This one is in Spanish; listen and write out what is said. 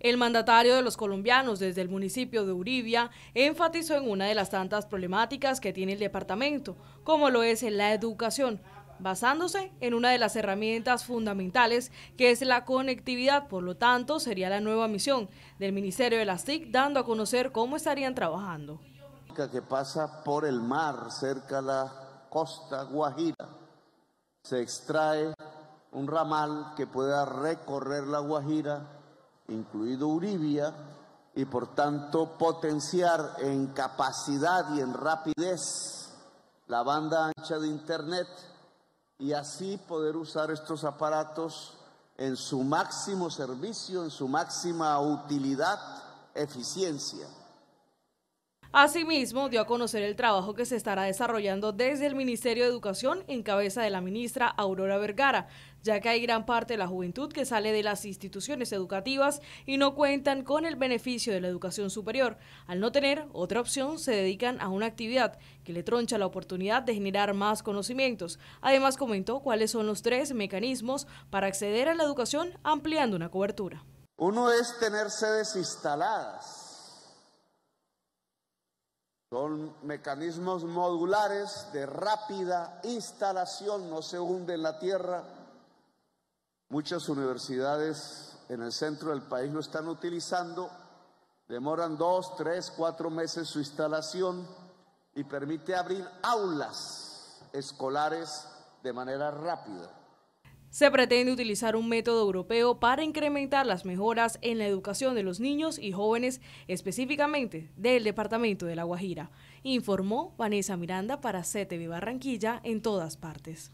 El mandatario de los colombianos desde el municipio de Uribia enfatizó en una de las tantas problemáticas que tiene el departamento, como lo es en la educación, basándose en una de las herramientas fundamentales que es la conectividad, por lo tanto sería la nueva misión del Ministerio de las TIC dando a conocer cómo estarían trabajando. Que pasa por el mar cerca la costa Guajira, se extrae un ramal que pueda recorrer la Guajira incluido Uribia, y por tanto potenciar en capacidad y en rapidez la banda ancha de Internet y así poder usar estos aparatos en su máximo servicio, en su máxima utilidad, eficiencia. Asimismo, dio a conocer el trabajo que se estará desarrollando desde el Ministerio de Educación en cabeza de la ministra Aurora Vergara, ya que hay gran parte de la juventud que sale de las instituciones educativas y no cuentan con el beneficio de la educación superior. Al no tener otra opción, se dedican a una actividad que le troncha la oportunidad de generar más conocimientos. Además, comentó cuáles son los tres mecanismos para acceder a la educación ampliando una cobertura. Uno es tener sedes instaladas son mecanismos modulares de rápida instalación, no se hunde en la tierra. Muchas universidades en el centro del país lo están utilizando, demoran dos, tres, cuatro meses su instalación y permite abrir aulas escolares de manera rápida. Se pretende utilizar un método europeo para incrementar las mejoras en la educación de los niños y jóvenes, específicamente del departamento de La Guajira, informó Vanessa Miranda para CTV Barranquilla en todas partes.